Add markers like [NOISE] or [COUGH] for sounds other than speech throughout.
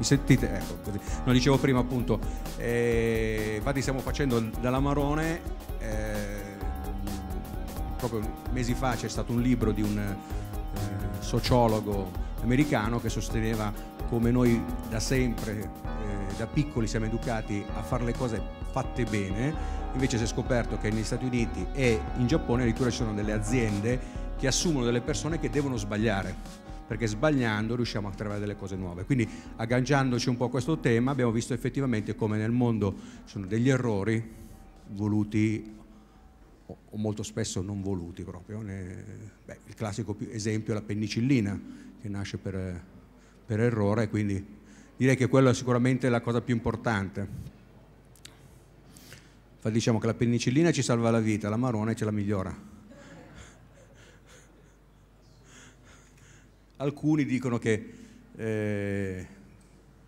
Mi sentite? Ecco, così. No, dicevo prima appunto, eh, infatti stiamo facendo dall'Amarone, eh, proprio mesi fa c'è stato un libro di un eh, sociologo americano che sosteneva come noi da sempre, eh, da piccoli siamo educati a fare le cose fatte bene, invece si è scoperto che negli Stati Uniti e in Giappone addirittura ci sono delle aziende che assumono delle persone che devono sbagliare perché sbagliando riusciamo a trovare delle cose nuove. Quindi agganciandoci un po' a questo tema abbiamo visto effettivamente come nel mondo ci sono degli errori voluti o molto spesso non voluti proprio. Beh, il classico esempio è la penicillina che nasce per, per errore, quindi direi che quella è sicuramente la cosa più importante. diciamo che la penicillina ci salva la vita, la marone ce la migliora. Alcuni dicono che eh,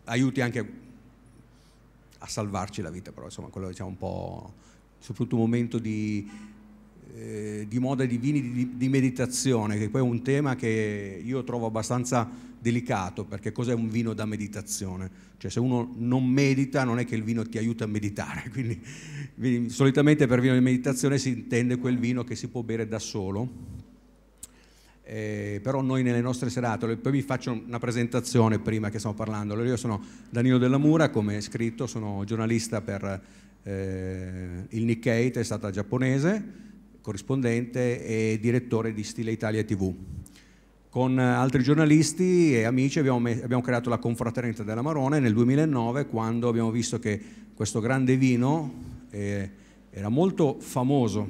aiuti anche a salvarci la vita, però insomma quello diciamo un po', soprattutto un momento di, eh, di moda di vini di, di, meditazione, che poi è un tema che io trovo abbastanza delicato, perché cos'è un vino da meditazione? Cioè se uno non medita non è che il vino ti aiuta a meditare, [LAUGHS] quindi solitamente per vino di meditazione si intende quel vino che si può bere da solo, eh, però noi nelle nostre serate, poi vi faccio una presentazione prima che stiamo parlando, io sono Danilo Della Mura, come scritto sono giornalista per eh, il Nikkei, è stata giapponese, corrispondente e direttore di Stile Italia TV. Con altri giornalisti e amici abbiamo, abbiamo creato la confraternita della Marone nel 2009 quando abbiamo visto che questo grande vino eh, era molto famoso,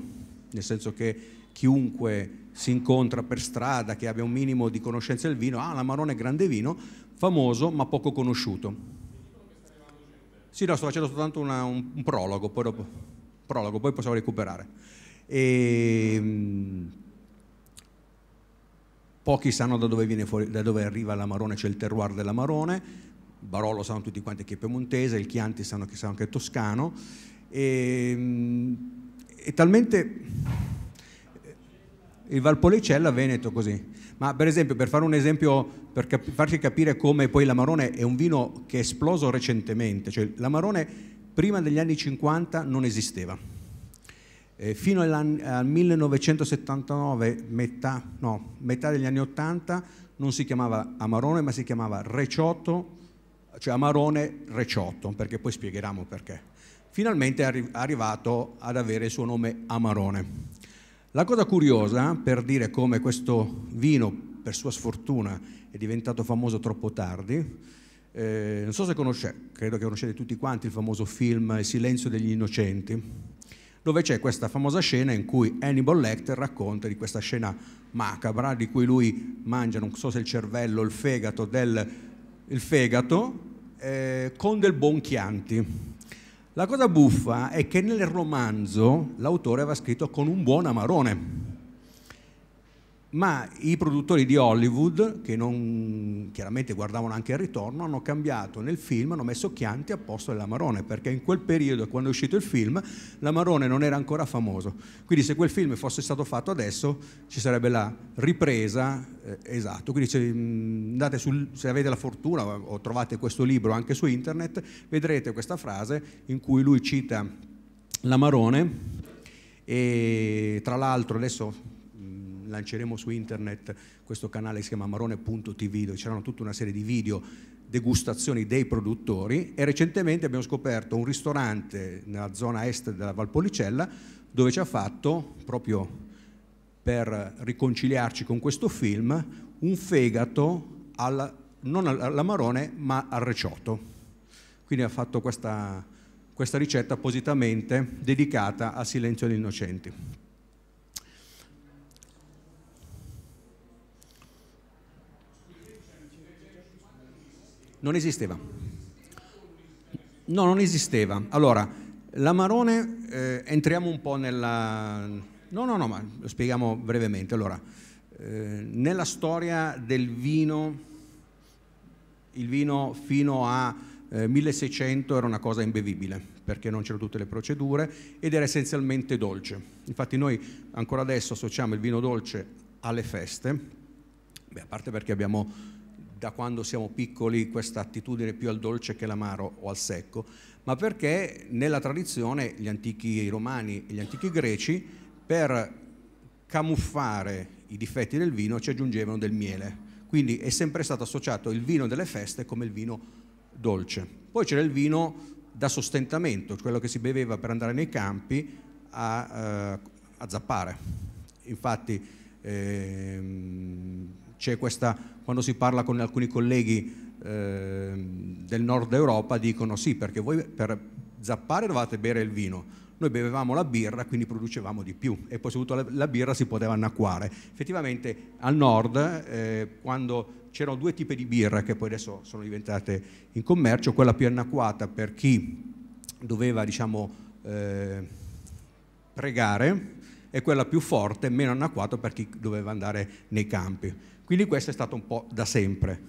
nel senso che chiunque si incontra per strada, che abbia un minimo di conoscenza del vino, ah, l'Amarone è grande vino, famoso ma poco conosciuto. Sì, no, sto facendo soltanto una, un, un, prologo, poi dopo, prologo, poi possiamo recuperare. E, ehm, pochi sanno da dove, viene fuori, da dove arriva l'Amarone, c'è cioè il terroir dell'Amarone, Barolo sanno tutti quanti che è piemontese, il Chianti sanno che, sanno che è toscano, e, ehm, è talmente il Valpolicella Veneto così. Ma per esempio, per fare un esempio, per cap farci capire come poi l'Amarone è un vino che è esploso recentemente, cioè l'Amarone prima degli anni 50 non esisteva. Eh, fino al 1979, metà, no, metà degli anni 80, non si chiamava Amarone ma si chiamava Reciotto, cioè Amarone Reciotto, perché poi spiegheremo perché. Finalmente è arri arrivato ad avere il suo nome Amarone. La cosa curiosa, per dire come questo vino, per sua sfortuna, è diventato famoso troppo tardi, eh, non so se conoscete, credo che conoscete tutti quanti il famoso film Il silenzio degli innocenti, dove c'è questa famosa scena in cui Hannibal Lecter racconta di questa scena macabra di cui lui mangia, non so se il cervello, il fegato, del, il fegato eh, con del buon Chianti. La cosa buffa è che nel romanzo l'autore aveva scritto con un buon amarone ma i produttori di Hollywood, che non, chiaramente guardavano anche il ritorno, hanno cambiato nel film, hanno messo Chianti a posto della Marone, perché in quel periodo, quando è uscito il film, la Marone non era ancora famoso. Quindi se quel film fosse stato fatto adesso, ci sarebbe la ripresa, eh, esatto. Quindi se, mm, andate sul, se avete la fortuna o trovate questo libro anche su internet, vedrete questa frase in cui lui cita la Marone e tra l'altro adesso lanceremo su internet questo canale che si chiama marone.tv dove c'erano tutta una serie di video degustazioni dei produttori e recentemente abbiamo scoperto un ristorante nella zona est della Valpolicella dove ci ha fatto, proprio per riconciliarci con questo film, un fegato alla, non alla marone ma al recioto. Quindi ha fatto questa, questa ricetta appositamente dedicata al silenzio degli innocenti. Non esisteva. No, non esisteva. Allora, l'Amarone, eh, entriamo un po' nella... No, no, no, ma lo spieghiamo brevemente. Allora, eh, nella storia del vino, il vino fino a eh, 1600 era una cosa imbevibile, perché non c'erano tutte le procedure, ed era essenzialmente dolce. Infatti noi ancora adesso associamo il vino dolce alle feste, Beh, a parte perché abbiamo da quando siamo piccoli questa attitudine più al dolce che all'amaro o al secco, ma perché nella tradizione gli antichi romani e gli antichi greci per camuffare i difetti del vino ci aggiungevano del miele. Quindi è sempre stato associato il vino delle feste come il vino dolce. Poi c'era il vino da sostentamento, cioè quello che si beveva per andare nei campi a, eh, a zappare. Infatti ehm, c'è questa quando si parla con alcuni colleghi eh, del nord Europa dicono sì perché voi per zappare dovevate bere il vino, noi bevevamo la birra quindi producevamo di più e poi soprattutto la, birra si poteva annacquare. Effettivamente al nord eh, quando c'erano due tipi di birra che poi adesso sono diventate in commercio, quella più annacquata per chi doveva diciamo eh, pregare e quella più forte, meno annacquata per chi doveva andare nei campi. Quindi questo è stato un po' da sempre.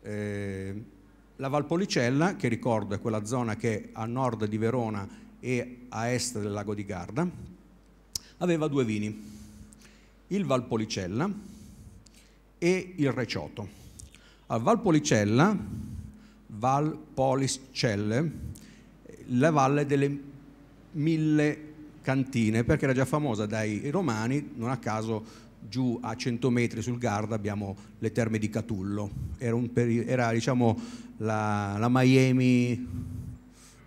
Eh, la Valpolicella, che ricordo è quella zona che è a nord di Verona e a est del lago di Garda, aveva due vini, il Valpolicella e il Recioto. A Valpolicella, Valpoliscelle, la valle delle mille cantine, perché era già famosa dai romani, non a caso giù a 100 metri sul Garda abbiamo le terme di Catullo, era, era diciamo, la, la, Miami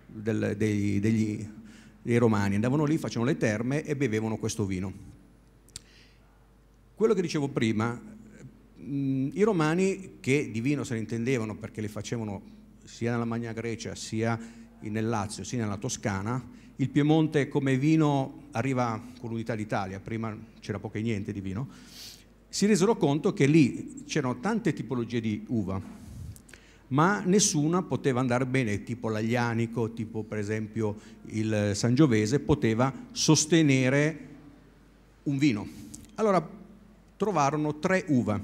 del, dei, degli, dei romani, andavano lì, facevano le terme e bevevano questo vino. Quello che dicevo prima, mh, i romani che di vino se ne intendevano perché li facevano sia nella Magna Grecia, sia nel Lazio, sia nella Toscana, il Piemonte come vino arriva con l'unità d'Italia, prima c'era poco e niente di vino, si resero conto che lì c'erano tante tipologie di uva, ma nessuna poteva andare bene, tipo l'aglianico, tipo per esempio il sangiovese, poteva sostenere un vino. Allora trovarono tre uva,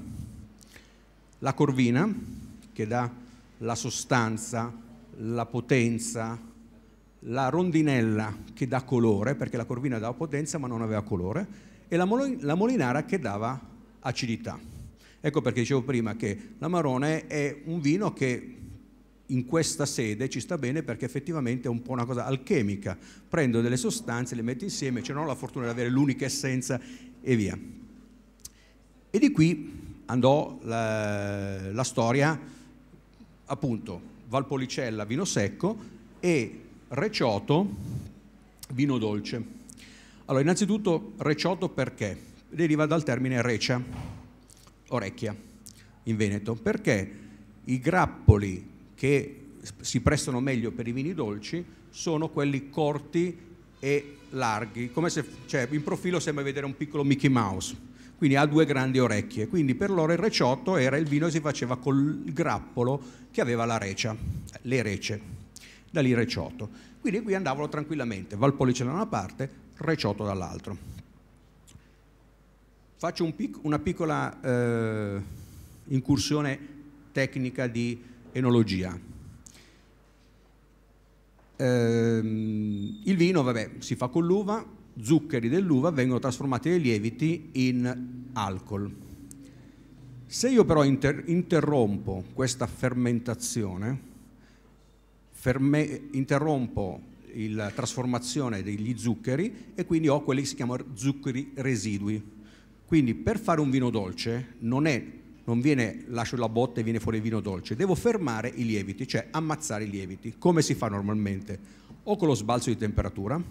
la corvina, che dà la sostanza, la potenza, la rondinella che dà colore, perché la corvina dava potenza ma non aveva colore, e la, molinara che dava acidità. Ecco perché dicevo prima che l'amarone è un vino che in questa sede ci sta bene perché effettivamente è un po' una cosa alchemica. Prendo delle sostanze, le metto insieme, cioè non ho la fortuna di avere l'unica essenza e via. E di qui andò la, la storia, appunto, Valpolicella, vino secco e Recioto, vino dolce. Allora, innanzitutto recioto perché? Deriva dal termine recia, orecchia, in Veneto, perché i grappoli che si prestano meglio per i vini dolci sono quelli corti e larghi, come se cioè, in profilo sembra vedere un piccolo Mickey Mouse, quindi ha due grandi orecchie, quindi per loro il reciotto era il vino che si faceva col grappolo che aveva la recia, le rece da lì Recioto. Quindi qui andavano tranquillamente, Valpolice da una parte, Recioto dall'altro. Faccio un pic una piccola eh, incursione tecnica di enologia. Ehm, il vino, vabbè, si fa con l'uva, zuccheri dell'uva vengono trasformati dai lieviti in alcol. Se io però inter interrompo questa fermentazione, ferme, interrompo la trasformazione degli zuccheri e quindi ho quelli che si chiamano zuccheri residui. Quindi per fare un vino dolce non, è, non viene, lascio la botte e viene fuori il vino dolce, devo fermare i lieviti, cioè ammazzare i lieviti, come si fa normalmente? O con lo sbalzo di temperatura,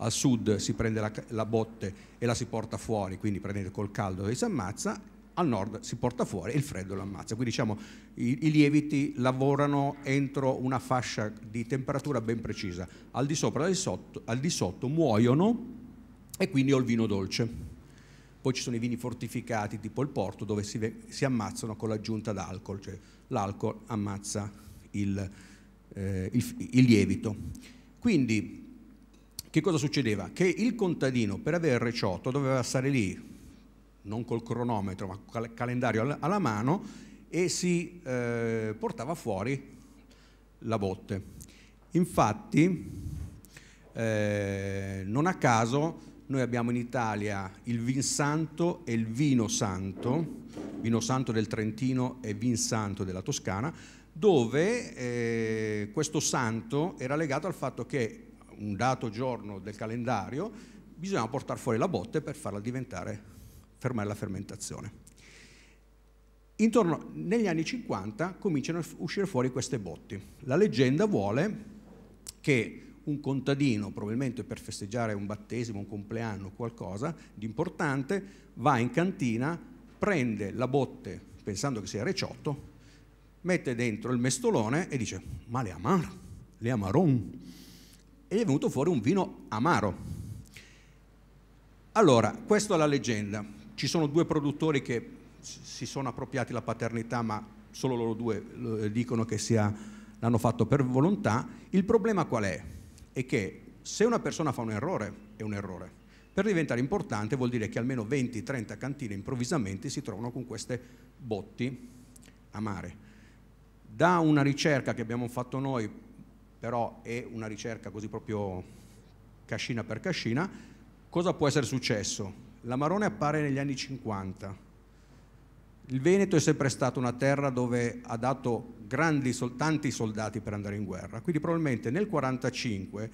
al sud si prende la, la botte e la si porta fuori, quindi prendete col caldo e si ammazza, al nord si porta fuori e il freddo lo ammazza. Quindi diciamo i, i lieviti lavorano entro una fascia di temperatura ben precisa, al di sopra e al, di sotto, al di sotto muoiono e quindi ho il vino dolce. Poi ci sono i vini fortificati tipo il porto dove si, si ammazzano con l'aggiunta d'alcol, cioè l'alcol ammazza il, eh, il, il lievito. Quindi che cosa succedeva? Che il contadino per avere il reciotto doveva stare lì non col cronometro, ma col calendario alla mano e si eh, portava fuori la botte. Infatti, eh, non a caso, noi abbiamo in Italia il vin santo e il vino santo, vino santo del Trentino e vin santo della Toscana, dove eh, questo santo era legato al fatto che un dato giorno del calendario bisognava portare fuori la botte per farla diventare fermare la fermentazione. Intorno negli anni 50 cominciano a uscire fuori queste botti. La leggenda vuole che un contadino, probabilmente per festeggiare un battesimo, un compleanno, qualcosa di importante, va in cantina, prende la botte pensando che sia reciotto, mette dentro il mestolone e dice ma le amaro, le amaron. E gli è venuto fuori un vino amaro. Allora, questa è la leggenda. Ci sono due produttori che si sono appropriati la paternità, ma solo loro due eh, dicono che sia, l'hanno fatto per volontà. Il problema qual è? È che se una persona fa un errore, è un errore. Per diventare importante vuol dire che almeno 20-30 cantine improvvisamente si trovano con queste botti amare. Da una ricerca che abbiamo fatto noi, però è una ricerca così proprio cascina per cascina, cosa può essere successo? La Marone appare negli anni 50. Il Veneto è sempre stata una terra dove ha dato grandi, tanti soldati per andare in guerra, quindi probabilmente nel 1945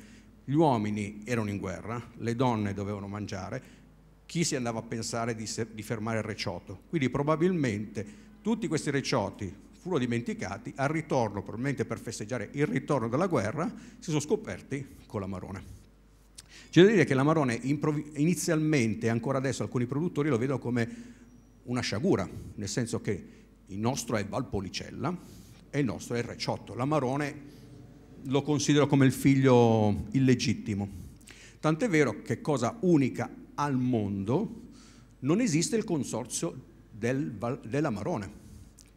gli uomini erano in guerra, le donne dovevano mangiare, chi si andava a pensare di, di fermare il recioto? Quindi probabilmente tutti questi recioti furono dimenticati, al ritorno, probabilmente per festeggiare il ritorno dalla guerra, si sono scoperti con la Marone. C'è da dire che l'amarone inizialmente, ancora adesso alcuni produttori lo vedono come una sciagura, nel senso che il nostro è Valpolicella e il nostro è il Recciotto. L'amarone lo considero come il figlio illegittimo. Tant'è vero che cosa unica al mondo non esiste il consorzio del, dell'Amarone,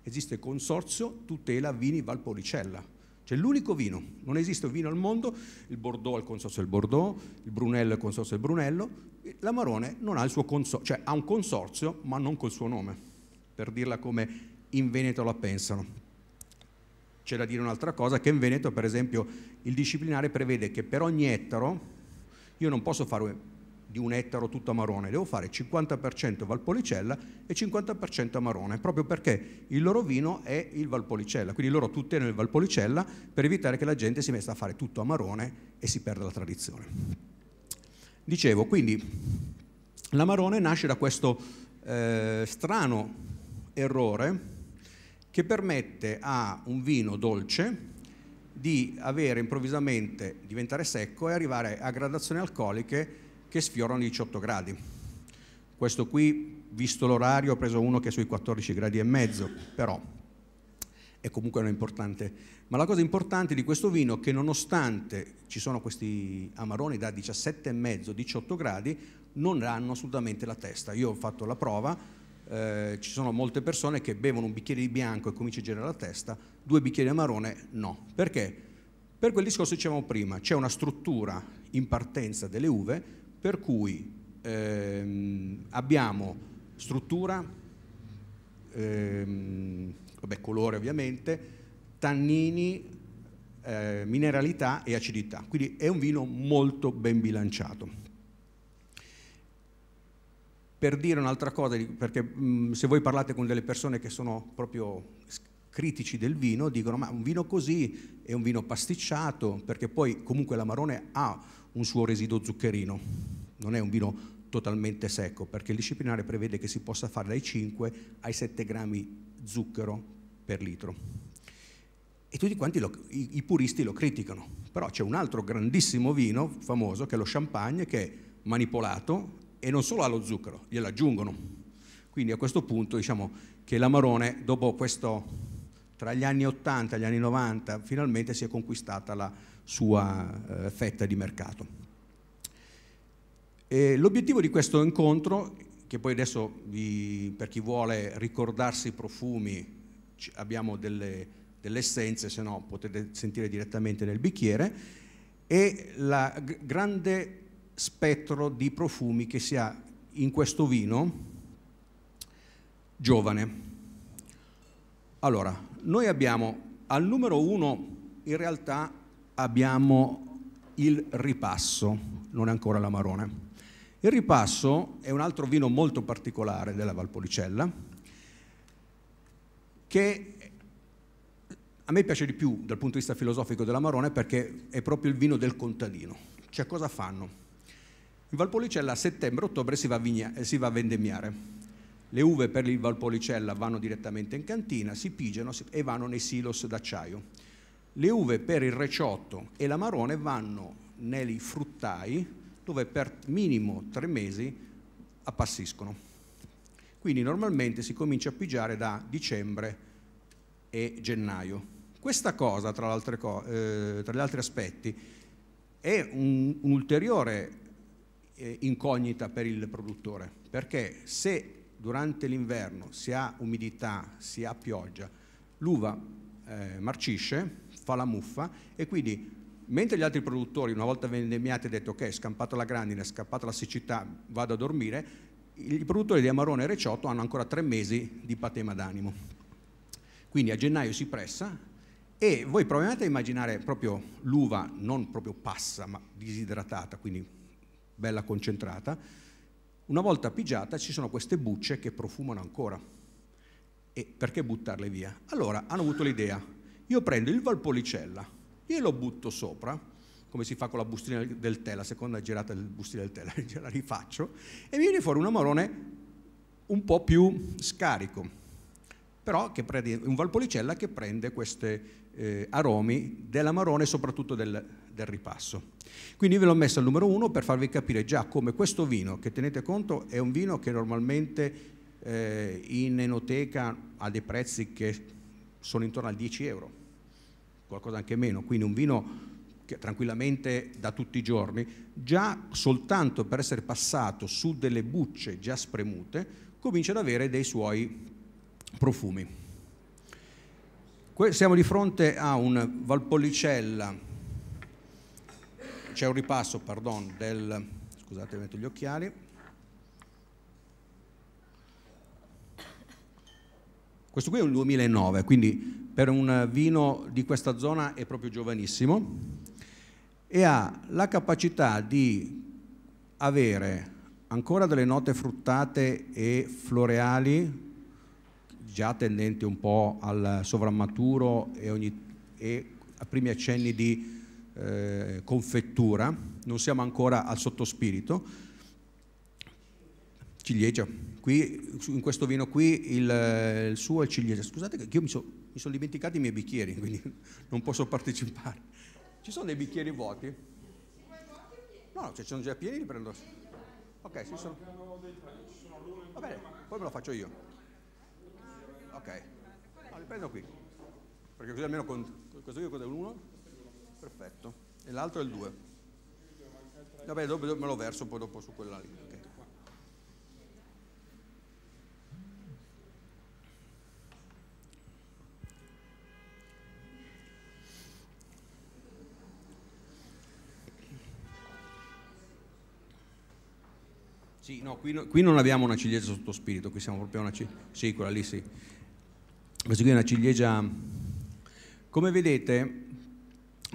esiste il consorzio tutela vini Valpolicella c'è l'unico vino, non esiste un vino al mondo, il Bordeaux ha il consorzio del Bordeaux, il Brunello ha il consorzio del Brunello, l'Amarone non ha il suo consorzio, cioè ha un consorzio ma non col suo nome, per dirla come in Veneto la pensano. C'è da dire un'altra cosa, che in Veneto per esempio il disciplinare prevede che per ogni ettaro io non posso fare di un ettaro tutto amarone, devo fare 50% Valpolicella e 50% amarone, proprio perché il loro vino è il Valpolicella, quindi loro tutelano il Valpolicella per evitare che la gente si metta a fare tutto amarone e si perda la tradizione. Dicevo, quindi la marrone nasce da questo eh, strano errore che permette a un vino dolce di avere improvvisamente, diventare secco e arrivare a gradazioni alcoliche che sfiorano i 18 gradi. Questo qui, visto l'orario, ho preso uno che è sui 14 gradi e mezzo, però è comunque non importante. Ma la cosa importante di questo vino è che nonostante ci sono questi amaroni da 17,5-18 gradi, non hanno assolutamente la testa. Io ho fatto la prova, eh, ci sono molte persone che bevono un bicchiere di bianco e comincia a girare la testa, due bicchieri di amarone no. Perché? Per quel discorso che dicevamo prima, c'è una struttura in partenza delle uve per cui ehm, abbiamo struttura, ehm, vabbè, colore ovviamente, tannini, eh, mineralità e acidità. Quindi è un vino molto ben bilanciato. Per dire un'altra cosa, perché mh, se voi parlate con delle persone che sono proprio critici del vino, dicono ma un vino così è un vino pasticciato, perché poi comunque l'amarone ha un suo residuo zuccherino, non è un vino totalmente secco, perché il disciplinare prevede che si possa fare dai 5 ai 7 grammi zucchero per litro. E tutti quanti lo, i, i, puristi lo criticano, però c'è un altro grandissimo vino famoso che è lo champagne che è manipolato e non solo ha lo zucchero, glielo aggiungono. Quindi a questo punto diciamo che l'Amarone dopo questo, tra gli anni 80 e gli anni 90, finalmente si è conquistata la, sua eh, fetta di mercato. l'obiettivo di questo incontro, che poi adesso vi, per chi vuole ricordarsi i profumi abbiamo delle, delle essenze, se no potete sentire direttamente nel bicchiere, è il grande spettro di profumi che si ha in questo vino giovane. Allora, noi abbiamo al numero uno in realtà abbiamo il ripasso, non è ancora la Marone. Il ripasso è un altro vino molto particolare della Valpolicella che a me piace di più dal punto di vista filosofico della Marone perché è proprio il vino del contadino. Cioè cosa fanno? In Valpolicella a settembre-ottobre si, eh, si, va a vendemmiare. Le uve per il Valpolicella vanno direttamente in cantina, si pigiano e vanno nei silos d'acciaio. Le uve per il reciotto e l'amarone vanno nei fruttai dove per minimo tre mesi appassiscono. Quindi normalmente si comincia a pigiare da dicembre e gennaio. Questa cosa, tra, co- eh, tra gli altri aspetti, è un, un'ulteriore eh, incognita per il produttore, perché se durante l'inverno si ha umidità, si ha pioggia, l'uva eh, marcisce, fa la muffa e quindi mentre gli altri produttori una volta vendemmiati hanno detto ok è scampata la grandine, è scappata la siccità, vado a dormire, i produttori di Amarone e Reciotto hanno ancora tre mesi di patema d'animo. Quindi a gennaio si pressa e voi provate a immaginare proprio l'uva non proprio passa ma disidratata, quindi bella concentrata. Una volta pigiata ci sono queste bucce che profumano ancora. E perché buttarle via? Allora hanno avuto l'idea, io prendo il Valpolicella, glielo butto sopra, come si fa con la bustina del tè, la seconda girata del bustina del tè, [LAUGHS] la, rifaccio, e mi viene fuori un amarone un po' più scarico, però che prende, un Valpolicella che prende questi eh, aromi dell'amarone e soprattutto del, del ripasso. Quindi ve l'ho messo al numero uno per farvi capire già come questo vino, che tenete conto è un vino che normalmente eh, in enoteca ha dei prezzi che sono intorno al 10 euro qualcosa anche meno, quindi un vino che tranquillamente da tutti i giorni, già soltanto per essere passato su delle bucce già spremute, comincia ad avere dei suoi profumi. siamo di fronte a un Valpolicella, c'è un ripasso, pardon, del, scusate, metto gli occhiali, Questo qui è un 2009, quindi per un vino di questa zona è proprio giovanissimo e ha la capacità di avere ancora delle note fruttate e floreali già tendenti un po' al sovrammaturo e, ogni, e a primi accenni di eh, confettura, non siamo ancora al sottospirito. Ciliegia qui, in questo vino qui il, eh, il suo è il ciliegia. Scusate che io mi, so, mi sono dimenticato i miei bicchieri, [LAUGHS] quindi non posso partecipare. Ci sono dei bicchieri vuoti? No, no, se cioè, ci sono già pieni li prendo. Ok, ci sono. Va bene, poi me lo faccio io. Ok, no, li prendo qui. Perché così almeno con questo io cosa è l'uno? Perfetto. E l'altro è il due. Vabbè, dopo me lo verso poi dopo su quella lì. Sì, no, qui, no, qui non abbiamo una ciliegia sotto spirito, qui siamo proprio una ciliegia, sì, quella lì sì. Questa qui è una ciliegia, come vedete,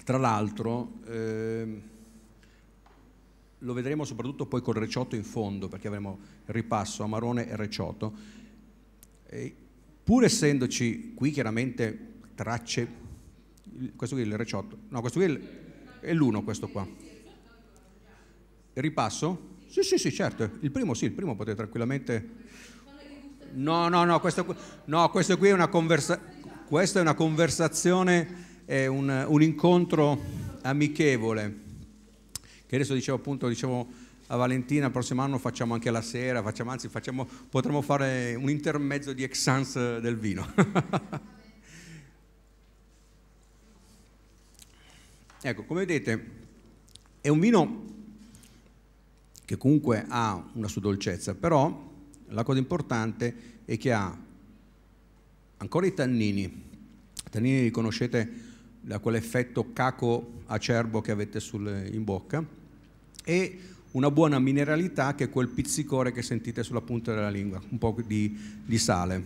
tra l'altro, eh, lo vedremo soprattutto poi col recioto in fondo, perché avremo ripasso amarone e recioto. E pur essendoci qui chiaramente tracce, questo qui è il recioto, no, questo qui è l'1, questo qua. Ripasso? Sì, sì, sì, certo. Il primo sì, il primo potete tranquillamente... No, no, no, questo, no, questo qui è una, conversa... è una conversazione, è un, un, incontro amichevole. Che adesso dicevo appunto, dicevo a Valentina, il prossimo anno facciamo anche la sera, facciamo, anzi facciamo, potremmo fare un intermezzo di exans del vino. [LAUGHS] ecco, come vedete, è un vino che comunque ha una sua dolcezza, però la cosa importante è che ha ancora i tannini. I tannini li conoscete da quell'effetto caco acerbo che avete sul, in bocca e una buona mineralità che è quel pizzicore che sentite sulla punta della lingua, un po' di, di sale.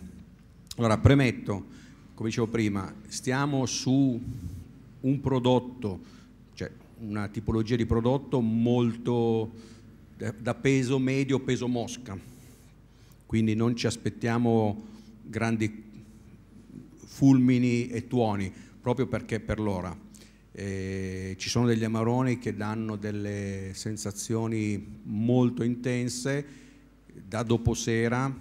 Allora, premetto, come dicevo prima, stiamo su un prodotto, cioè una tipologia di prodotto molto da peso medio, peso mosca. Quindi non ci aspettiamo grandi fulmini e tuoni, proprio perché per l'ora. Eh, ci sono degli amaroni che danno delle sensazioni molto intense da dopo sera,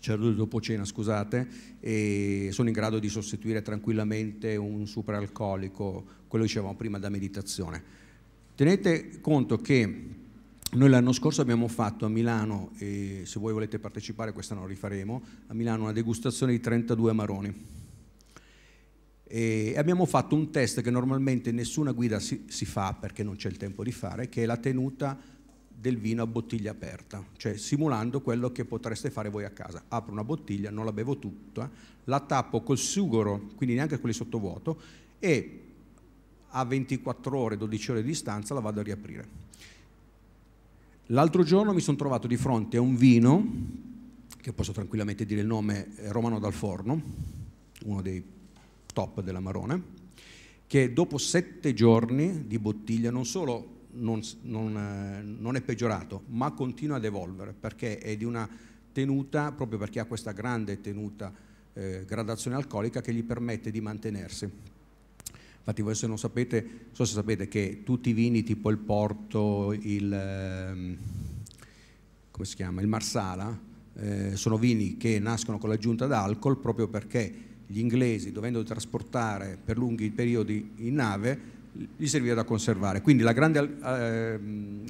cioè dopo cena scusate, e sono in grado di sostituire tranquillamente un superalcolico, quello che dicevamo prima da meditazione. Tenete conto che noi l'anno scorso abbiamo fatto a Milano, e se voi volete partecipare questa non rifaremo, a Milano una degustazione di 32 amaroni. E abbiamo fatto un test che normalmente nessuna guida si, si fa perché non c'è il tempo di fare, che è la tenuta del vino a bottiglia aperta, cioè simulando quello che potreste fare voi a casa. Apro una bottiglia, non la bevo tutta, la tappo col sugoro, quindi neanche quelli sottovuoto, e a 24 ore, 12 ore di distanza la vado a riaprire L'altro giorno mi sono trovato di fronte a un vino, che posso tranquillamente dire il nome, eh, Romano dal Forno, uno dei top della Marone, che dopo sette giorni di bottiglia non solo non, non, eh, non è peggiorato, ma continua ad evolvere, perché è di una tenuta, proprio perché ha questa grande tenuta eh, gradazione alcolica che gli permette di mantenersi Infatti voi se non sapete, so se sapete che tutti i vini tipo il Porto, il, ehm, come si chiama, il Marsala, eh, sono vini che nascono con l'aggiunta d'alcol proprio perché gli inglesi, dovendo trasportare per lunghi periodi in nave, gli serviva da conservare. Quindi la grande eh,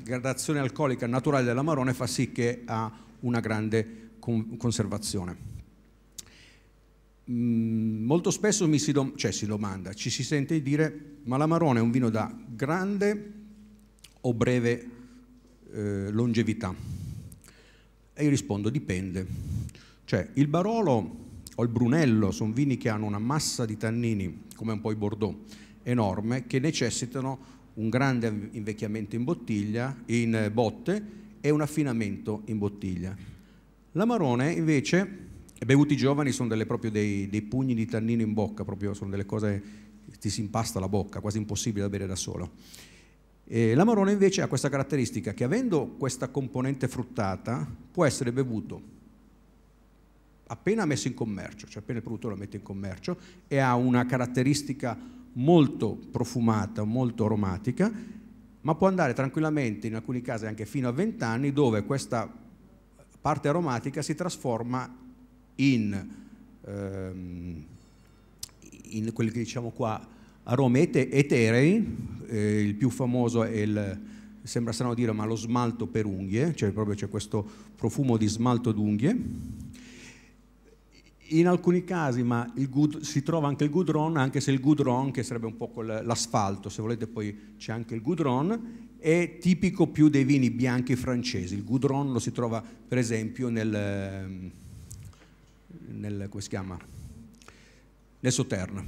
gradazione alcolica naturale dell'amarone fa sì che ha una grande conservazione. Mm, molto spesso mi si, dom cioè, si domanda, ci si sente dire ma l'Amarone è un vino da grande o breve eh, longevità? E io rispondo dipende. Cioè il Barolo o il Brunello sono vini che hanno una massa di tannini, come un po' i Bordeaux, enorme, che necessitano un grande invecchiamento in bottiglia, in botte e un affinamento in bottiglia. L'amarone invece bevuti giovani sono delle, proprio dei, dei, pugni di tannino in bocca, proprio sono delle cose che ti si impasta la bocca, quasi impossibile da bere da solo. E l'amarone invece ha questa caratteristica che avendo questa componente fruttata può essere bevuto appena messo in commercio, cioè appena il produttore lo mette in commercio e ha una caratteristica molto profumata, molto aromatica, ma può andare tranquillamente in alcuni casi anche fino a 20 anni dove questa parte aromatica si trasforma in, ehm, in quelli che diciamo qua aromi ete eterei, eh, il più famoso è il, sembra strano dire, ma lo smalto per unghie, cioè proprio c'è questo profumo di smalto d'unghie. In alcuni casi, ma good, si trova anche il goudron, anche se il goudron, che sarebbe un po' l'asfalto, se volete poi c'è anche il goudron, è tipico più dei vini bianchi francesi. Il goudron lo si trova per esempio nel ehm, nel, come si chiama? Nel sotterna.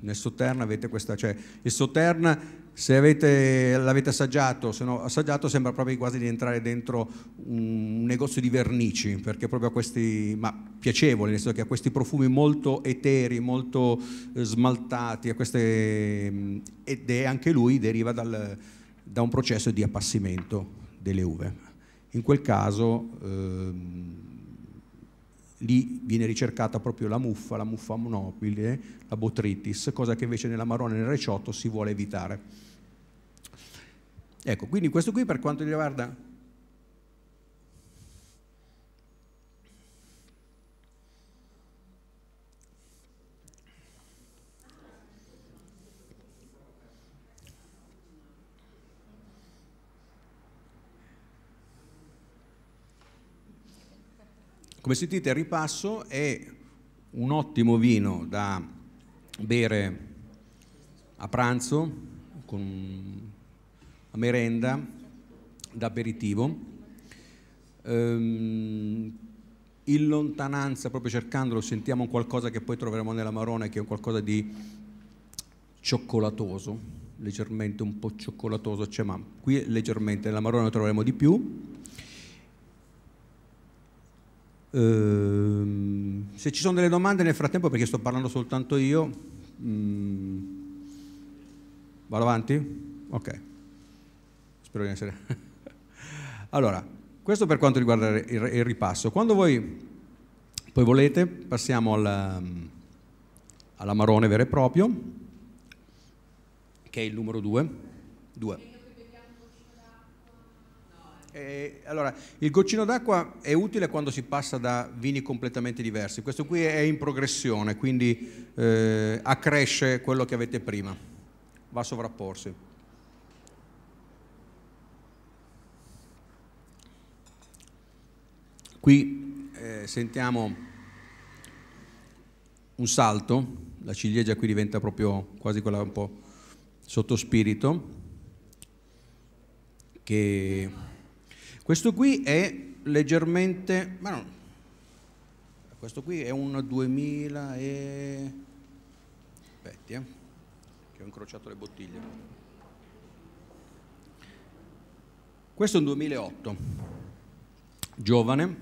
Nel sotterna avete questa, cioè il sotterna se l'avete assaggiato, se no assaggiato sembra proprio quasi di entrare dentro un negozio di vernici, perché proprio questi, ma piacevoli, nel senso che ha questi profumi molto eteri, molto eh, smaltati, queste, mm, ed è anche lui deriva dal, da un processo di appassimento delle uve. In quel caso... Ehm, lì viene ricercata proprio la muffa, la muffa monobile, la botritis, cosa che invece nella marrone e nel reciotto si vuole evitare. Ecco, quindi questo qui per quanto riguarda Come sentite il ripasso è un ottimo vino da bere a pranzo, con, a merenda, da aperitivo. Ehm, in lontananza, proprio cercandolo, sentiamo qualcosa che poi troveremo nella Marone, che è qualcosa di cioccolatoso, leggermente un po' cioccolatoso, cioè, ma qui leggermente, nella Marone lo troveremo di più Ehm, se ci sono delle domande nel frattempo, perché sto parlando soltanto io, mh, mm, vado avanti? Ok, spero di essere. [LAUGHS] allora, questo per quanto riguarda il, il ripasso. Quando voi poi volete, passiamo alla marone vero e proprio, che è il numero 2. 2. Eh, allora, il goccino d'acqua è utile quando si passa da vini completamente diversi. Questo qui è in progressione, quindi eh, accresce quello che avete prima, va a sovrapporsi. Qui eh, sentiamo un salto, la ciliegia qui diventa proprio quasi quella un po' sottospirito, che questo qui è leggermente, ma no, questo qui è un 2000 e... aspetti eh, che ho incrociato le bottiglie. Questo è un 2008, giovane,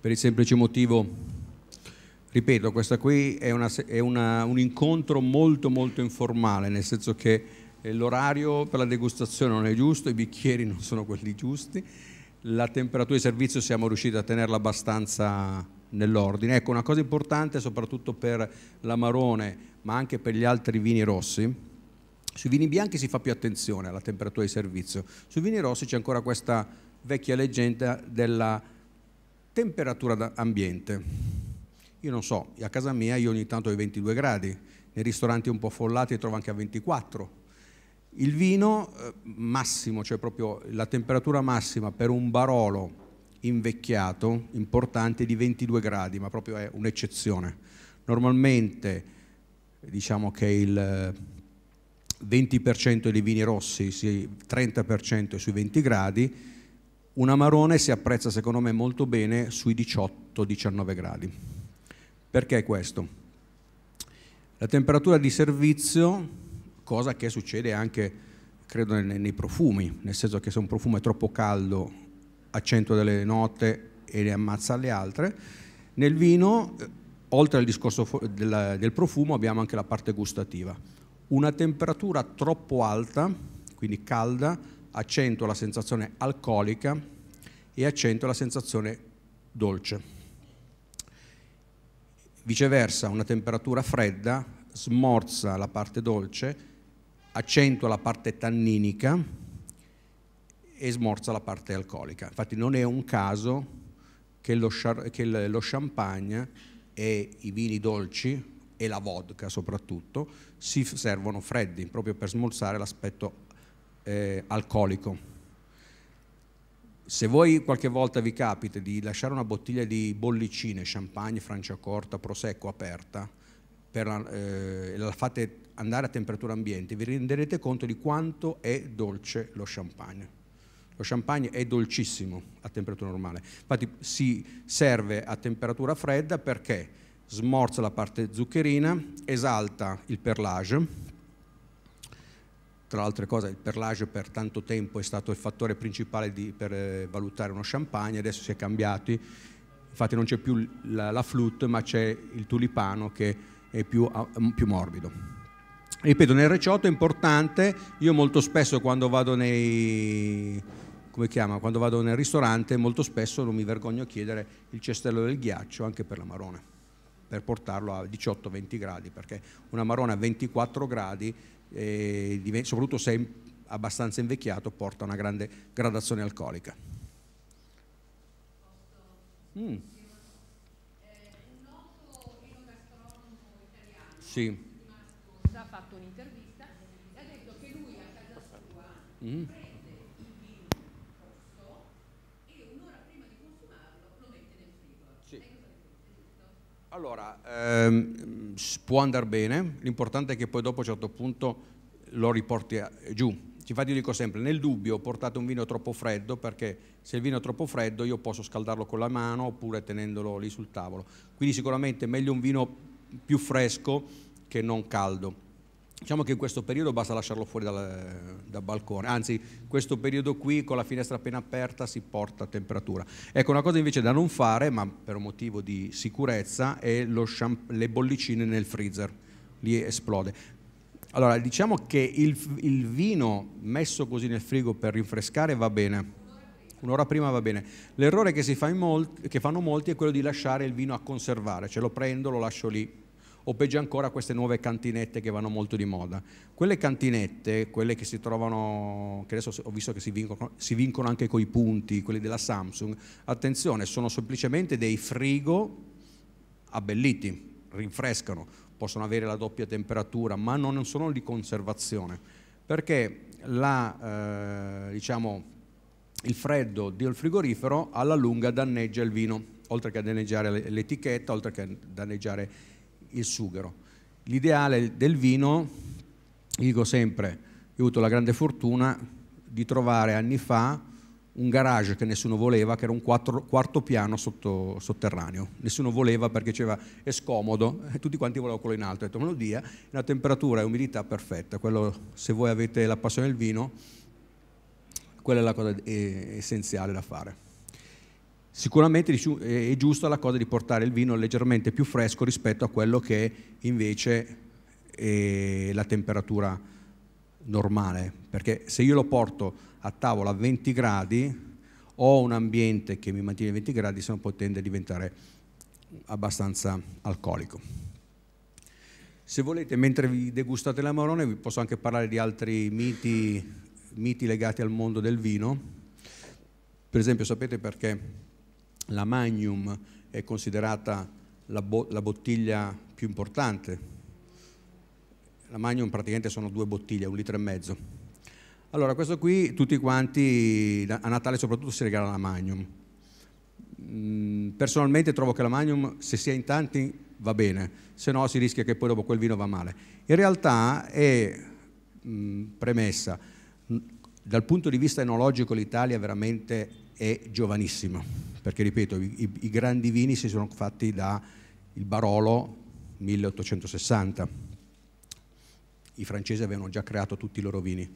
per il semplice motivo, ripeto, questa qui è, una, è una, un incontro molto molto informale, nel senso che eh, l'orario per la degustazione non è giusto, i bicchieri non sono quelli giusti, la temperatura di servizio siamo riusciti a tenerla abbastanza nell'ordine. Ecco, una cosa importante soprattutto per l'amarone, ma anche per gli altri vini rossi, sui vini bianchi si fa più attenzione alla temperatura di servizio, sui vini rossi c'è ancora questa vecchia leggenda della temperatura ambiente. Io non so, a casa mia io ogni tanto ho i 22 gradi, nei ristoranti un po' affollati trovo anche a 24 il vino eh, massimo, cioè proprio la temperatura massima per un barolo invecchiato importante è di 22 gradi, ma proprio è un'eccezione. Normalmente diciamo che il 20% eh, dei vini rossi, il 30% è sui 20 gradi, un amarone si apprezza secondo me molto bene sui 18-19 gradi. Perché questo? La temperatura di servizio cosa che succede anche, credo, nei, nei profumi, nel senso che se un profumo è troppo caldo accentua delle note e ne ammazza le altre. Nel vino, eh, oltre al discorso del, del profumo, abbiamo anche la parte gustativa. Una temperatura troppo alta, quindi calda, accentua la sensazione alcolica e accentua la sensazione dolce. Viceversa, una temperatura fredda smorza la parte dolce accentua la parte tanninica e smorza la parte alcolica. Infatti non è un caso che lo, che lo champagne e i vini dolci e la vodka soprattutto si servono freddi proprio per smorzare l'aspetto eh, alcolico. Se voi qualche volta vi capita di lasciare una bottiglia di bollicine, champagne, franciacorta, prosecco aperta, per, eh, la fate andare a temperatura ambiente, vi renderete conto di quanto è dolce lo champagne. Lo champagne è dolcissimo a temperatura normale, infatti si serve a temperatura fredda perché smorza la parte zuccherina, esalta il perlage, tra altre cose il perlage per tanto tempo è stato il fattore principale di, per eh, valutare uno champagne, adesso si è cambiato, infatti non c'è più la, la flute ma c'è il tulipano che è più, ah, più morbido ripeto, nel reciotto è importante, io molto spesso quando vado nei come chiama, quando vado nel ristorante molto spesso non mi vergogno a chiedere il cestello del ghiaccio anche per la marona, per portarlo a 18-20 gradi, perché una marona a 24 gradi, eh, soprattutto se è abbastanza invecchiato, porta una grande gradazione alcolica. Mm. Sì. Mm. Sì. Allora, ehm, può andare bene, l'importante è che poi dopo a un certo punto lo riporti giù. Infatti io dico sempre, nel dubbio portate un vino troppo freddo perché se il vino è troppo freddo io posso scaldarlo con la mano oppure tenendolo lì sul tavolo. Quindi sicuramente è meglio un vino più fresco che non caldo. Diciamo che in questo periodo basta lasciarlo fuori dal, dal, balcone, anzi questo periodo qui con la finestra appena aperta si porta a temperatura. Ecco, una cosa invece da non fare, ma per un motivo di sicurezza, è le bollicine nel freezer, lì esplode. Allora, diciamo che il, il vino messo così nel frigo per rinfrescare va bene, un'ora prima va bene. L'errore che, fa molti, che fanno molti è quello di lasciare il vino a conservare, cioè lo prendo, lo lascio lì o peggio ancora queste nuove cantinette che vanno molto di moda. Quelle cantinette, quelle che si trovano, che adesso ho visto che si vincono, si vincono anche coi punti, quelli della Samsung, attenzione, sono semplicemente dei frigo abbelliti, rinfrescano, possono avere la doppia temperatura, ma non sono di conservazione, perché la, eh, diciamo, il freddo del frigorifero alla lunga danneggia il vino, oltre che a danneggiare l'etichetta, oltre che a danneggiare il sughero. L'ideale del vino, dico sempre, ho avuto la grande fortuna di trovare anni fa un garage che nessuno voleva, che era un quattro, quarto piano sotto, sotterraneo. Nessuno voleva perché diceva è scomodo, e tutti quanti volevano quello in alto. Ho detto, me lo dia, una temperatura e umidità perfetta. Quello, se voi avete la passione del vino, quella è la cosa eh, essenziale da fare. Sicuramente è giusta la cosa di portare il vino leggermente più fresco rispetto a quello che invece è la temperatura normale, perché se io lo porto a tavola a 20 gradi ho un ambiente che mi mantiene a 20 gradi, se no poi tende a diventare abbastanza alcolico. Se volete, mentre vi degustate la marone, vi posso anche parlare di altri miti, miti legati al mondo del vino. Per esempio, sapete perché la Magnum è considerata la, bo la bottiglia più importante. La Magnum praticamente sono due bottiglie, un litro e mezzo. Allora, questo qui tutti quanti, a Natale soprattutto, si regala la Magnum. Mm, personalmente trovo che la Magnum, se si è in tanti, va bene, se no si rischia che poi dopo quel vino va male. In realtà è mm, premessa, dal punto di vista enologico l'Italia veramente è giovanissima perché ripeto, i, i grandi vini si sono fatti dal Barolo 1860, i francesi avevano già creato tutti i loro vini.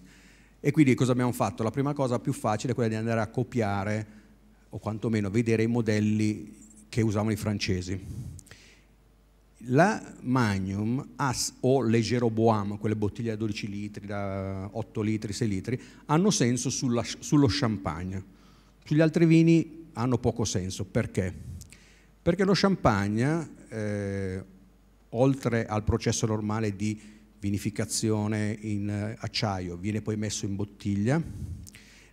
E quindi cosa abbiamo fatto? La prima cosa più facile è quella di andare a copiare o quantomeno vedere i modelli che usavano i francesi. La Magnum o Leggero Boam, quelle bottiglie da 12 litri, da 8 litri, 6 litri, hanno senso sulla, sullo champagne. Sugli altri vini hanno poco senso. Perché? Perché lo champagne, eh, oltre al processo normale di vinificazione in eh, acciaio, viene poi messo in bottiglia.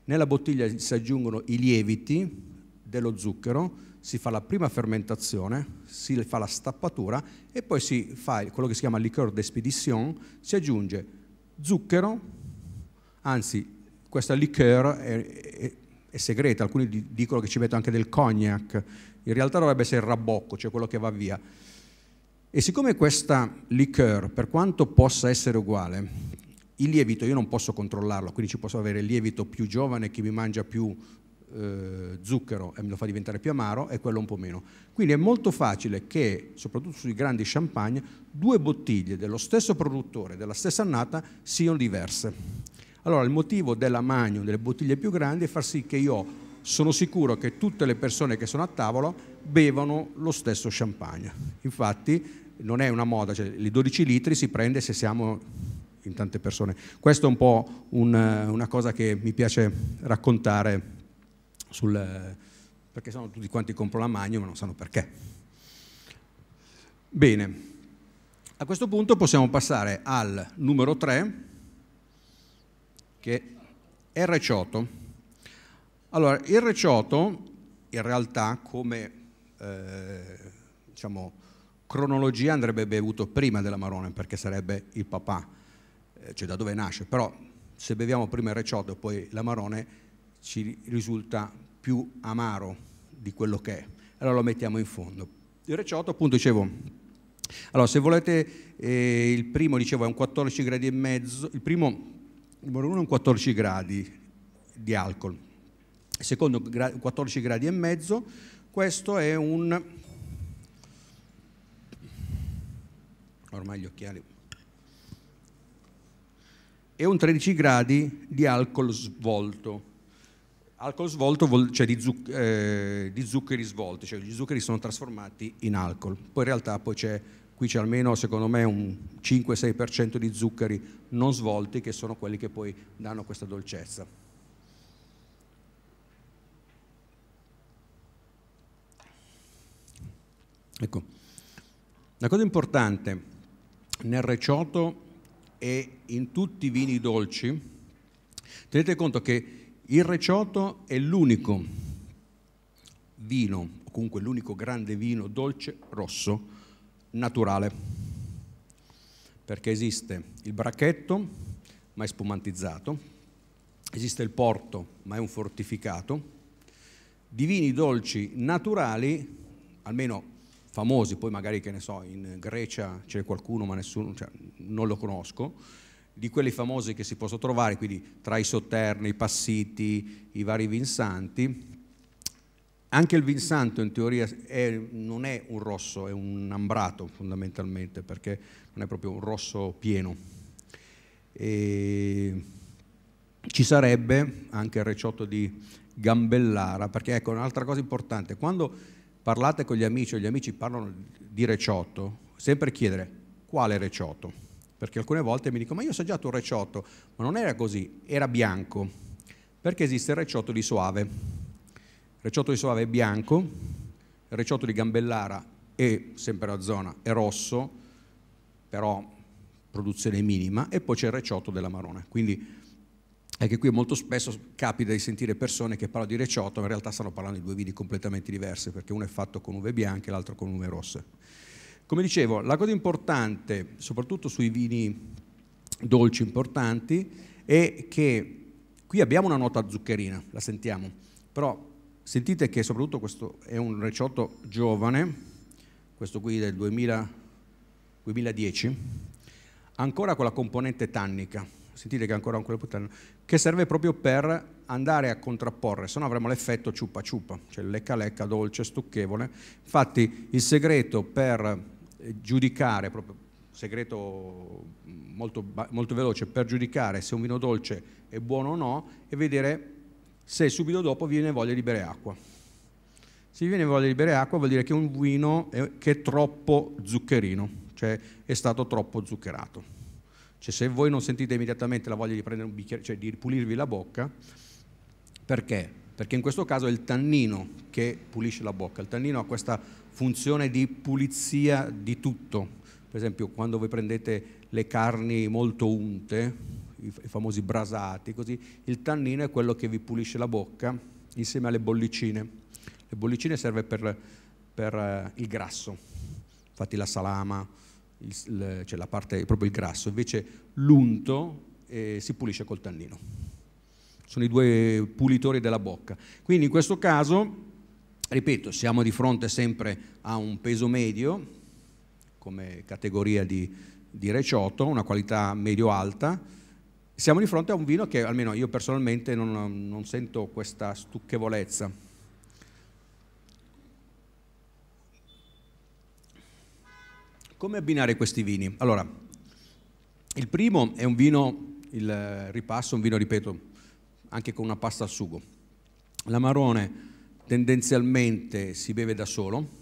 Nella bottiglia si aggiungono i lieviti dello zucchero, si fa la prima fermentazione, si fa la stappatura e poi si fa quello che si chiama liqueur d'expedition, si aggiunge zucchero, anzi questa liqueur è, è, è segreta, alcuni dicono che ci mettono anche del cognac, in realtà dovrebbe essere il rabocco, cioè quello che va via. E siccome questa liqueur, per quanto possa essere uguale, il lievito io non posso controllarlo, quindi ci posso avere il lievito più giovane che mi mangia più eh, zucchero e me lo fa diventare più amaro e quello un po' meno. Quindi è molto facile che, soprattutto sui grandi champagne, due bottiglie dello stesso produttore, della stessa annata, siano diverse. Allora il motivo della magno delle bottiglie più grandi è far sì che io sono sicuro che tutte le persone che sono a tavola bevano lo stesso champagne. Infatti non è una moda, cioè, i 12 litri si prende se siamo in tante persone. Questa è un po' un, una cosa che mi piace raccontare sul, perché sono tutti quanti contro la magno ma non sanno perché. Bene, a questo punto possiamo passare al numero 3 che è il recioto. Allora, il recioto in realtà come eh, diciamo, cronologia andrebbe bevuto prima della Marone perché sarebbe il papà, eh, cioè da dove nasce, però se beviamo prima il recioto e poi la Marone ci risulta più amaro di quello che è, allora lo mettiamo in fondo. Il recioto appunto dicevo allora, se volete, eh, il primo dicevo è un 14 gradi e mezzo, il primo numero uno è un 14 gradi di alcol, secondo 14 gradi e mezzo, questo è un ormai gli occhiali è un 13 gradi di alcol svolto. Alcol svolto cioè di, zuc eh, di zuccheri svolti, cioè gli zuccheri sono trasformati in alcol. Poi in realtà poi c'è qui c'è almeno secondo me un 5-6% di zuccheri non svolti che sono quelli che poi danno questa dolcezza. Ecco, la cosa importante nel recioto e in tutti i vini dolci, tenete conto che il recioto è l'unico vino, o comunque l'unico grande vino dolce rosso, naturale, perché esiste il bracchetto, ma è spumantizzato, esiste il porto, ma è un fortificato, di vini dolci naturali, almeno famosi, poi magari che ne so, in Grecia c'è qualcuno ma nessuno, cioè, non lo conosco, di quelli famosi che si possono trovare, quindi tra i sotterni, i passiti, i vari vinsanti, anche il Vinsanto in teoria è, non è un rosso, è un ambrato fondamentalmente, perché non è proprio un rosso pieno. E ci sarebbe anche il reciotto di Gambellara, perché ecco un'altra cosa importante, quando parlate con gli amici o gli amici parlano di reciotto, sempre chiedere quale reciotto, perché alcune volte mi dicono ma io ho assaggiato un reciotto, ma non era così, era bianco, perché esiste il reciotto di Soave Recioto di Soave è bianco, il Recioto di Gambellara è sempre la zona, è rosso, però produzione minima, e poi c'è il Recioto della Marona. Quindi anche qui molto spesso capita di sentire persone che parlano di Recioto, ma in realtà stanno parlando di due vini completamente diversi, perché uno è fatto con uve bianche e l'altro con uve rosse. Come dicevo, la cosa importante, soprattutto sui vini dolci importanti, è che qui abbiamo una nota zuccherina, la sentiamo, però Sentite che soprattutto questo è un recioto giovane, questo qui del 2000, 2010, ancora con la componente tannica, sentite che ancora un colpo tannico, che serve proprio per andare a contrapporre, se no avremo l'effetto ciupa ciupa, cioè lecca lecca, dolce, stucchevole. Infatti il segreto per eh, giudicare, proprio segreto molto, molto veloce, per giudicare se un vino dolce è buono o no, è vedere se subito dopo viene voglia di bere acqua. Se viene voglia di bere acqua vuol dire che è un vino che è troppo zuccherino, cioè è stato troppo zuccherato. Cioè se voi non sentite immediatamente la voglia di prendere un bicchiere, cioè di pulirvi la bocca, perché? Perché in questo caso è il tannino che pulisce la bocca. Il tannino ha questa funzione di pulizia di tutto. Per esempio, quando voi prendete le carni molto unte, i, famosi brasati, così il tannino è quello che vi pulisce la bocca insieme alle bollicine. Le bollicine servono per, per eh, il grasso, infatti la salama, il, le, cioè la parte proprio il grasso, invece l'unto eh, si pulisce col tannino. Sono i due pulitori della bocca. Quindi in questo caso, ripeto, siamo di fronte sempre a un peso medio come categoria di, di recioto, una qualità medio-alta, siamo di fronte a un vino che almeno io personalmente non, non sento questa stucchevolezza. Come abbinare questi vini? Allora, il primo è un vino, il ripasso, un vino, ripeto, anche con una pasta al sugo. L'amarone tendenzialmente si beve da solo.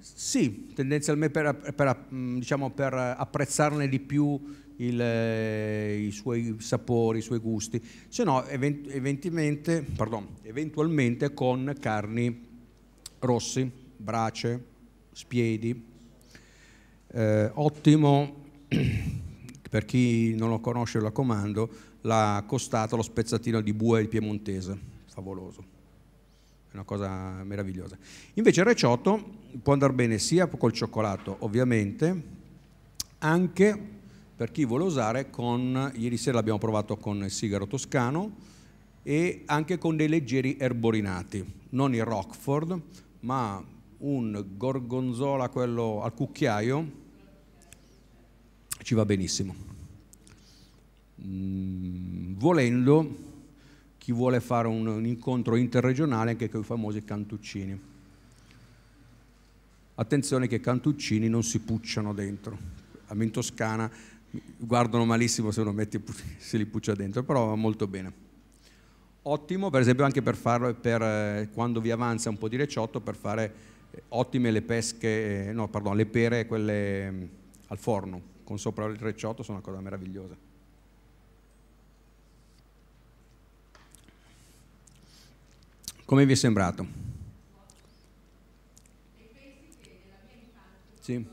Sì, tendenzialmente per, per, mm, diciamo, per apprezzarne di più il, eh, i suoi sapori, i suoi gusti, se no pardon, eventualmente con carni rossi, brace, spiedi. Eh, ottimo [CLEARS THROAT] per chi non lo conosce lo comando, la costata, lo spezzatino di bue piemontese, favoloso è una cosa meravigliosa. Invece il reciotto può andare bene sia col cioccolato, ovviamente, anche per chi vuole usare con, ieri sera l'abbiamo provato con il sigaro toscano e anche con dei leggeri erborinati, non il Rockford, ma un gorgonzola, quello al cucchiaio, ci va benissimo. Mm, volendo, chi vuole fare un, un incontro interregionale anche con i famosi cantuccini. Attenzione che i cantuccini non si pucciano dentro. In Toscana guardano malissimo se, mette, se li puccia dentro, però va molto bene. Ottimo, per esempio anche per farlo per, eh, quando vi avanza un po' di reciotto per fare eh, ottime le pesche, eh, no, pardon, le pere quelle mm, al forno con sopra il reciotto sono una cosa meravigliosa. Come vi è sembrato? Sì.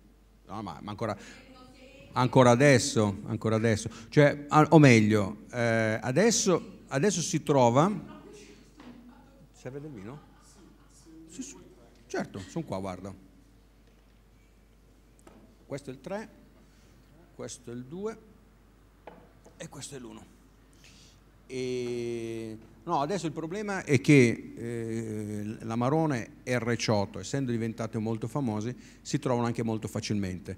No, ma, ma ancora, ancora, adesso, ancora adesso. Cioè, a, o meglio, eh, adesso, adesso, si trova... Serve del vino? Sì, sì. Certo, sono qua, guarda. Questo è il 3, questo è il 2 e questo è l'1. E No, adesso il problema è che eh, l'amarone e il reciotto, essendo diventate molto famosi, si trovano anche molto facilmente.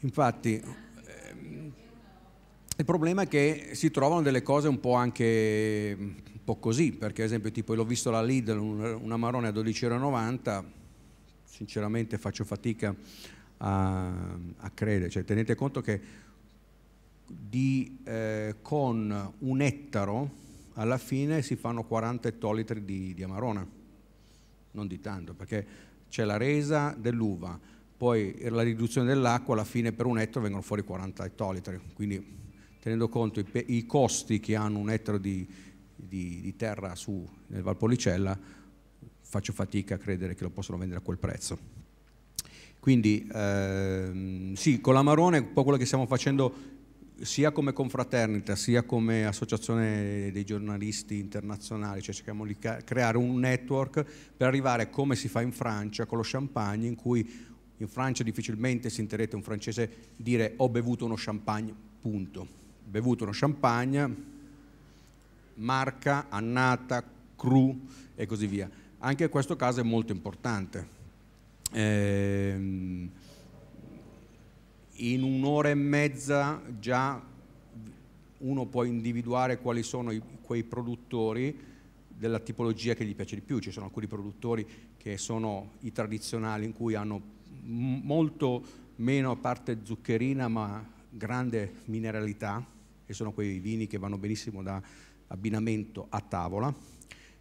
Infatti, ehm, il problema è che si trovano delle cose un po' anche un po' così, perché ad esempio tipo l'ho visto la Lidl, una un a 12,90 euro, sinceramente faccio fatica a, a credere, cioè, tenete conto che di, eh, con un ettaro alla fine si fanno 40 ettolitri di, di amarona, non di tanto, perché c'è la resa dell'uva, poi la riduzione dell'acqua, alla fine per un ettaro vengono fuori 40 ettolitri, quindi tenendo conto i, i costi che hanno un ettaro di, di, di terra su, nel Valpolicella, faccio fatica a credere che lo possano vendere a quel prezzo. Quindi ehm, sì, con l'amarone è un po' quello che stiamo facendo sia come confraternita sia come associazione dei giornalisti internazionali, cioè cerchiamo di creare un network per arrivare come si fa in Francia con lo champagne in cui in Francia difficilmente sentirete un francese dire ho bevuto uno champagne, punto. Bevuto uno champagne, marca, annata, cru e così via. Anche in questo caso è molto importante. Ehm, in un'ora e mezza già uno può individuare quali sono i, quei produttori della tipologia che gli piace di più. Ci sono alcuni produttori che sono i tradizionali in cui hanno molto meno parte zuccherina ma grande mineralità e sono quei vini che vanno benissimo da abbinamento a tavola.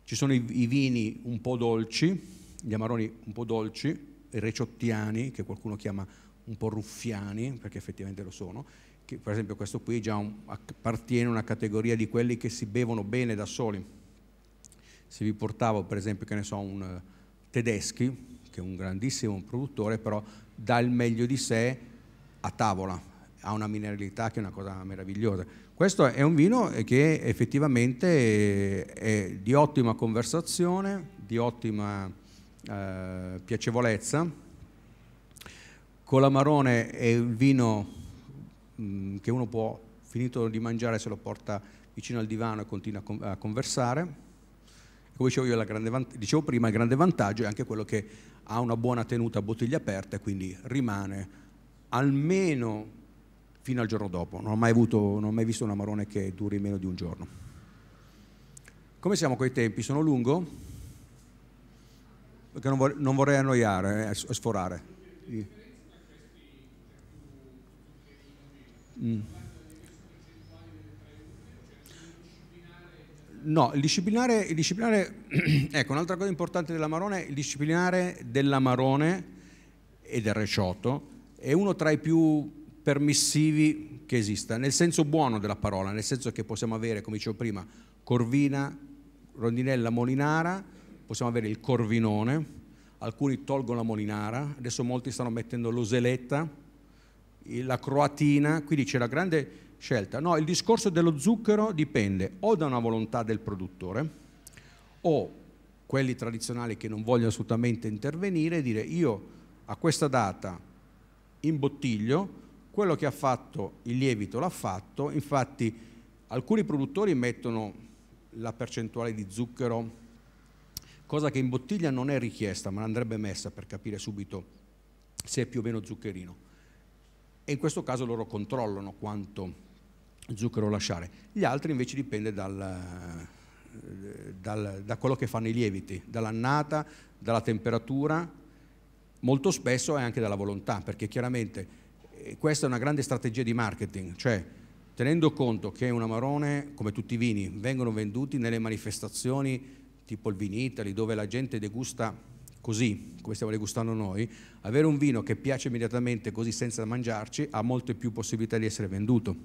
Ci sono i, i vini un po' dolci, gli amaroni un po' dolci, i reciottiani che qualcuno chiama un po' ruffiani, perché effettivamente lo sono, che per esempio questo qui già un, appartiene a una categoria di quelli che si bevono bene da soli. Se vi portavo per esempio, che ne so, un eh, tedeschi, che è un grandissimo produttore, però dà il meglio di sé a tavola, ha una mineralità che è una cosa meravigliosa. Questo è un vino che effettivamente è, eh, è di ottima conversazione, di ottima eh, piacevolezza, Colamarone è il vino mm, che uno può, finito di mangiare, se lo porta vicino al divano e continua a, conversare. Come dicevo, io, dicevo prima, il grande vantaggio è anche quello che ha una buona tenuta a bottiglia aperta e quindi rimane almeno fino al giorno dopo. Non ho mai, avuto, non ho mai visto un amarone che duri meno di un giorno. Come siamo con i tempi? Sono lungo? Perché non, vorrei annoiare, eh, sforare. Mm. No, il disciplinare, il disciplinare [CLEARS THROAT] ecco un'altra cosa importante dell'Amarone, il disciplinare dell'Amarone e del Recioto è uno tra i più permissivi che esista, nel senso buono della parola, nel senso che possiamo avere, come dicevo prima, Corvina, Rondinella, Molinara, possiamo avere il Corvinone, alcuni tolgono la Molinara, adesso molti stanno mettendo l'Oseletta, la croatina, quindi c'è la grande scelta. No, il discorso dello zucchero dipende o da una volontà del produttore o quelli tradizionali che non vogliono assolutamente intervenire e dire io a questa data imbottiglio, quello che ha fatto il lievito l'ha fatto, infatti alcuni produttori mettono la percentuale di zucchero, cosa che in bottiglia non è richiesta ma andrebbe messa per capire subito se è più o meno zuccherino e in questo caso loro controllano quanto zucchero lasciare. Gli altri invece dipende dal, eh, dal, da quello che fanno i lieviti, dall'annata, dalla temperatura, molto spesso è anche dalla volontà, perché chiaramente eh, questa è una grande strategia di marketing, cioè tenendo conto che un amarone, come tutti i vini, vengono venduti nelle manifestazioni tipo il Vinitali, dove la gente degusta così, come stiamo degustando noi, avere un vino che piace immediatamente così senza mangiarci ha molte più possibilità di essere venduto.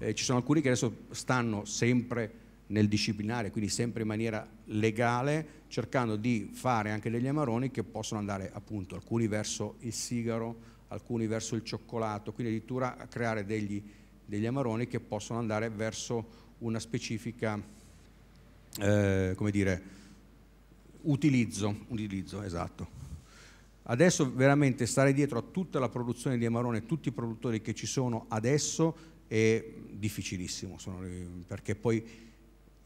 Eh, ci sono alcuni che adesso stanno sempre nel disciplinare, quindi sempre in maniera legale, cercando di fare anche degli amaroni che possono andare appunto alcuni verso il sigaro, alcuni verso il cioccolato, quindi addirittura creare degli, degli amaroni che possono andare verso una specifica, eh, come dire, utilizzo, utilizzo, esatto. Adesso veramente stare dietro a tutta la produzione di Amarone, tutti i produttori che ci sono adesso è difficilissimo, sono, perché poi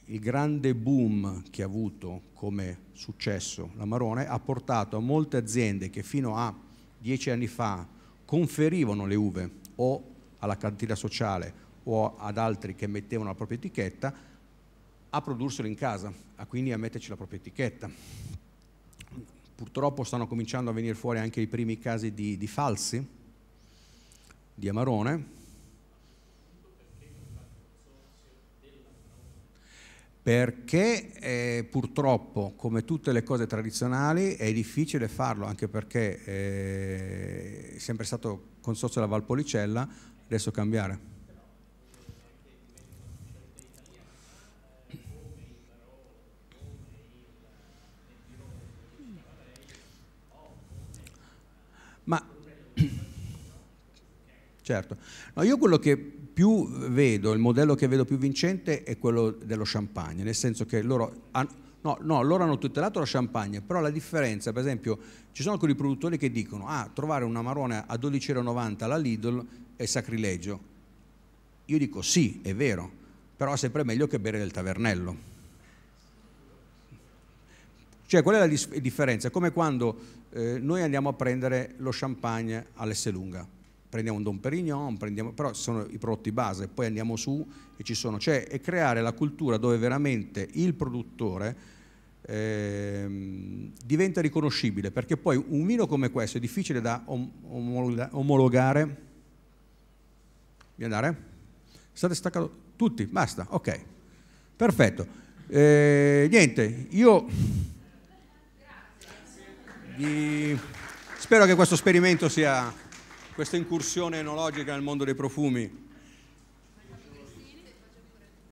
il grande boom che ha avuto come successo l'Amarone ha portato a molte aziende che fino a dieci anni fa conferivano le uve o alla cantina sociale o ad altri che mettevano la propria etichetta, a produrselo in casa, a quindi a metterci la propria etichetta. Purtroppo stanno cominciando a venire fuori anche i primi casi di, di falsi, di amarone. Perché eh, purtroppo, come tutte le cose tradizionali, è difficile farlo, anche perché eh, è sempre stato consorzio della Valpolicella, adesso cambiare. Ma certo, no, io quello che più vedo, il modello che vedo più vincente è quello dello champagne, nel senso che loro hanno, no, no, loro hanno tutelato la champagne, però la differenza, per esempio, ci sono alcuni produttori che dicono ah, trovare una marrone a 12,90 euro alla Lidl è sacrilegio. Io dico sì, è vero, però è sempre meglio che bere del tavernello. Cioè qual è la dis- differenza? È come quando eh, noi andiamo a prendere lo champagne all'Esselunga. Prendiamo un Don Perignon, prendiamo, però sono i prodotti base, poi andiamo su e ci sono. Cioè è creare la cultura dove veramente il produttore Ehm, diventa riconoscibile perché poi un vino come questo è difficile da om- omologa- omologare. Vi andare? State staccando tutti? Basta, ok. Perfetto. Eh, niente, io vi... Spero che questo esperimento sia, questa incursione enologica nel mondo dei profumi